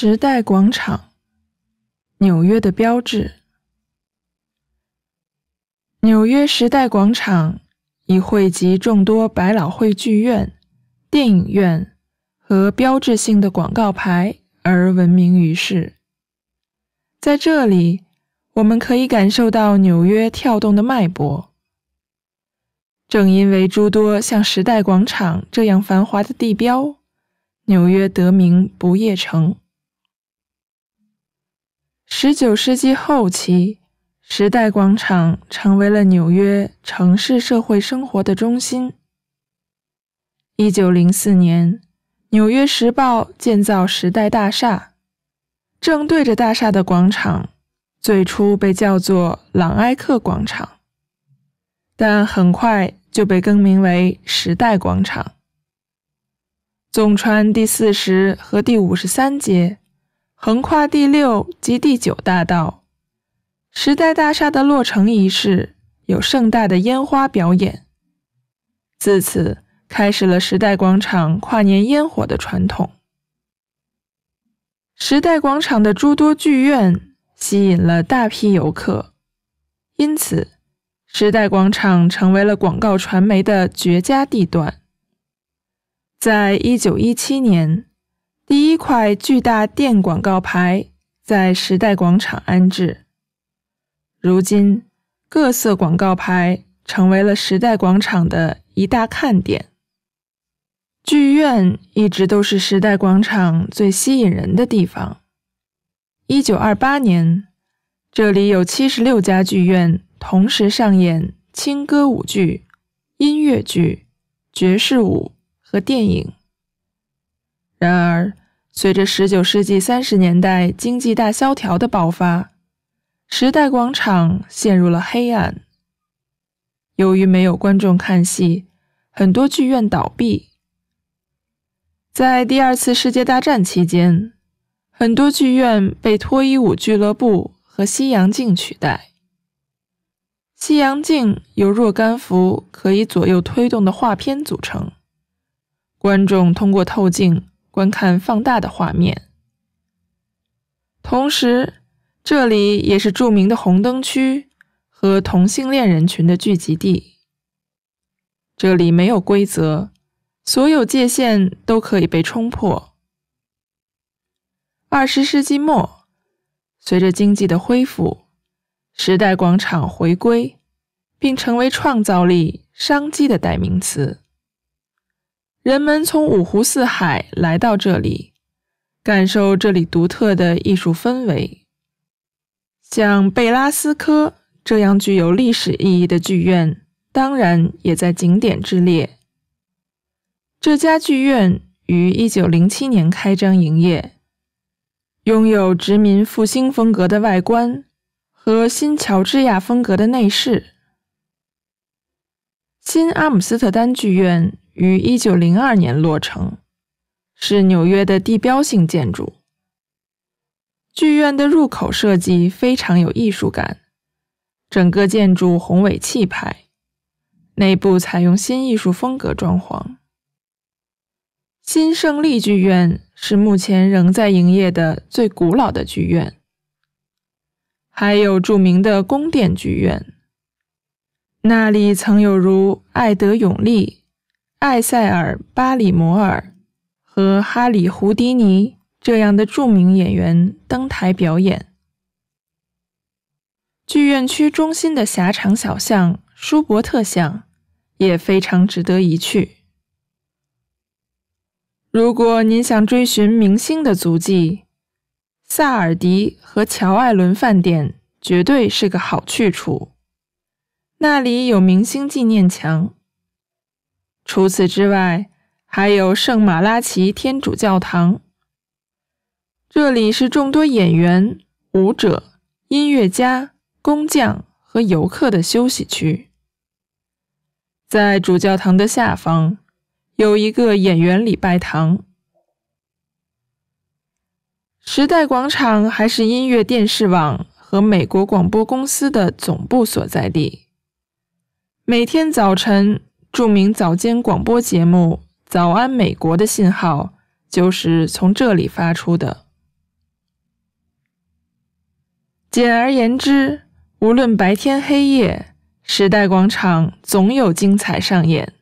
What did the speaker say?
时代广场，纽约的标志。纽约时代广场以汇集众多百老汇剧院、电影院和标志性的广告牌而闻名于世。在这里，我们可以感受到纽约跳动的脉搏。正因为诸多像时代广场这样繁华的地标，纽约得名“不夜城”。十九世纪后期，时代广场成为了纽约城市社会生活的中心。一九零四年，纽约时报建造时代大厦，正对着大厦的广场最初被叫做朗埃克广场，但很快就被更名为时代广场。纵穿第四十和第五十三街。横跨第六及第九大道，时代大厦的落成仪式有盛大的烟花表演。自此，开始了时代广场跨年烟火的传统。时代广场的诸多剧院吸引了大批游客，因此，时代广场成为了广告传媒的绝佳地段。在一九一七年。第一块巨大电广告牌在时代广场安置。如今，各色广告牌成为了时代广场的一大看点。剧院一直都是时代广场最吸引人的地方。1928年，这里有76家剧院同时上演轻歌舞剧、音乐剧、爵士舞和电影。然而，随着19世纪30年代经济大萧条的爆发，时代广场陷入了黑暗。由于没有观众看戏，很多剧院倒闭。在第二次世界大战期间，很多剧院被脱衣舞俱乐部和西洋镜取代。西洋镜由若干幅可以左右推动的画片组成，观众通过透镜。观看放大的画面。同时，这里也是著名的红灯区和同性恋人群的聚集地。这里没有规则，所有界限都可以被冲破。二十世纪末，随着经济的恢复，时代广场回归，并成为创造力、商机的代名词。人们从五湖四海来到这里，感受这里独特的艺术氛围。像贝拉斯科这样具有历史意义的剧院，当然也在景点之列。这家剧院于1907年开张营业，拥有殖民复兴风格的外观和新乔治亚风格的内饰。新阿姆斯特丹剧院于一九零二年落成，是纽约的地标性建筑。剧院的入口设计非常有艺术感，整个建筑宏伟气派，内部采用新艺术风格装潢。新胜利剧院是目前仍在营业的最古老的剧院，还有著名的宫殿剧院。那里曾有如艾德·永利、艾塞尔·巴里摩尔和哈里·胡迪尼这样的著名演员登台表演。剧院区中心的狭长小巷舒伯特巷也非常值得一去。如果您想追寻明星的足迹，萨尔迪和乔·艾伦饭店绝对是个好去处。那里有明星纪念墙。除此之外，还有圣马拉奇天主教堂。这里是众多演员、舞者、音乐家、工匠和游客的休息区。在主教堂的下方，有一个演员礼拜堂。时代广场还是音乐电视网和美国广播公司的总部所在地。每天早晨，著名早间广播节目《早安美国》的信号就是从这里发出的。简而言之，无论白天黑夜，时代广场总有精彩上演。